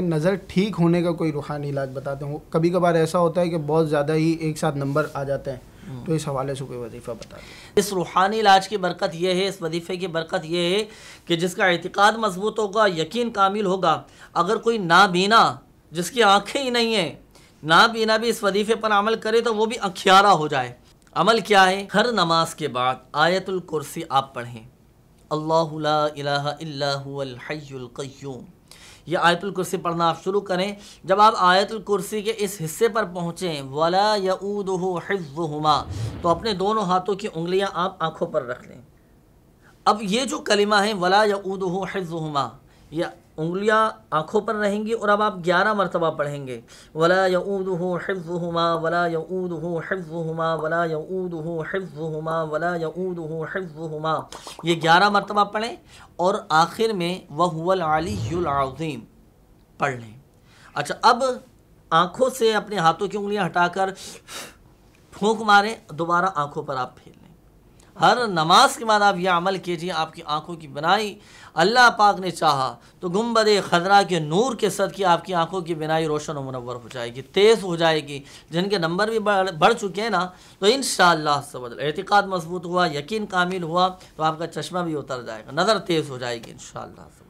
कि नज़र ठीक होने का कोई रूहानी इलाज बताते हैं कभी कभार ऐसा होता है कि बहुत ज़्यादा ही एक साथ नंबर आ जाते हैं हम्म। तो इस हवाले से कोई वजीफ़ा बता दें इस रूहानी इलाज की बरकत यह है इस वजीफ़े की बरकत यह है कि जिसका एतक़ाद मजबूत होगा यकीन कामिल होगा अगर कोई नाबीना जिसकी आँखें ही नहीं हैं नाबीना भी इस वजीफ़े पर अमल करे तो वो भी अखियारा हो जाए अमल क्या है हर नमाज के बाद आयतुल कुर्सी आप पढ़ें अल्लाह ये आयतुल कुर्सी पढ़ना आप शुरू करें जब आप आयतुल कुर्सी के इस हिस्से पर पहुँचें वला यऊदहुमा तो अपने दोनों हाथों की उंगलियाँ आप आँखों पर रख लें अब ये जो कलिमा है वला यऊदहुमा या उंगलियां आँखों पर रहेंगी और अब आप ग्यारह मरतबा पढ़ेंगे वला यूद हो हिफ हुमा वला यूद हो हिफ हुमा वला यूद हो हिफ हुमा वला यूद हो हिफ हुमा ये ग्यारह मरतबा पढ़ें और आखिर में वहुअल आलीम पढ़ लें अच्छा अब आँखों से अपने हाथों की उंगलियाँ हटाकर फूंक मारें दोबारा आँखों पर आप फेर हर नमाज के बाद आप यह अमल कीजिए आपकी आंखों की बनाई अल्लाह पाक ने चाहा तो गुम्बद खजरा के नूर के सद की आपकी आंखों की बिनाई रोशन और मुनवर हो जाएगी तेज़ हो जाएगी जिनके नंबर भी बढ़ बढ़ चुके हैं ना तो इन एहतिकात मजबूत हुआ यकीन कामिल हुआ तो आपका चश्मा भी उतर जाएगा नज़र तेज़ हो जाएगी इन शाह